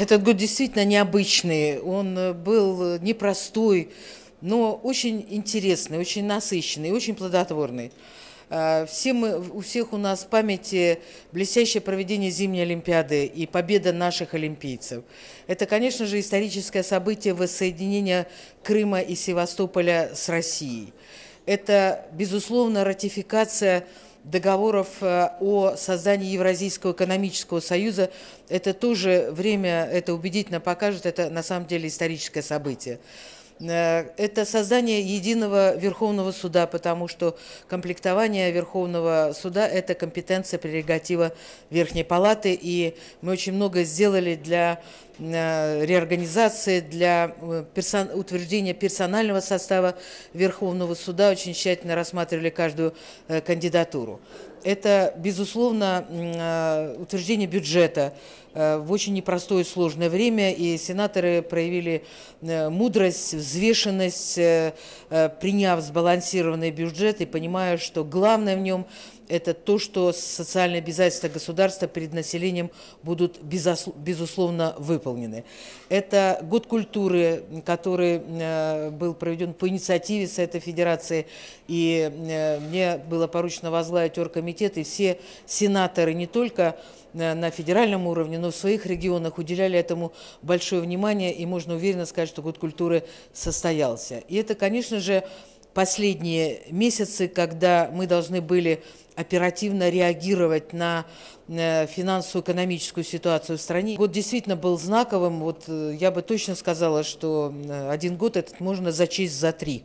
Этот год действительно необычный, он э, был э, непростой, но очень интересный, очень насыщенный, очень плодотворный. А, все мы, у всех у нас в памяти блестящее проведение зимней Олимпиады и победа наших олимпийцев. Это, конечно же, историческое событие воссоединения Крыма и Севастополя с Россией. Это, безусловно, ратификация договоров э, о создании Евразийского экономического союза. Это тоже время, это убедительно покажет, это на самом деле историческое событие. Э, это создание единого Верховного суда, потому что комплектование Верховного суда – это компетенция, прерогатива Верхней Палаты, и мы очень много сделали для э, реорганизации, для э, персон... утверждения персонального состава Верховного суда, очень тщательно рассматривали каждую кандидатуру это, безусловно, а, утверждение бюджета э, в очень непростое и сложное время, и сенаторы проявили э, мудрость, взвешенность, э, приняв сбалансированный бюджет и понимая, что главное в нем это то, что социальные обязательства государства перед населением будут безусловно выполнены. Это год культуры, который был проведен по инициативе Совета Федерации, и мне было поручено возглавить оргкомитет комитеты все сенаторы не только э, на федеральном уровне, но в своих регионах уделяли этому большое внимание, и можно уверенно сказать, что год культуры состоялся. И это, конечно же, последние месяцы, когда мы должны были оперативно реагировать на э, финансовую экономическую ситуацию в стране. Год действительно был знаковым. Вот э, я бы точно сказала, что один год этот можно зачесть за три.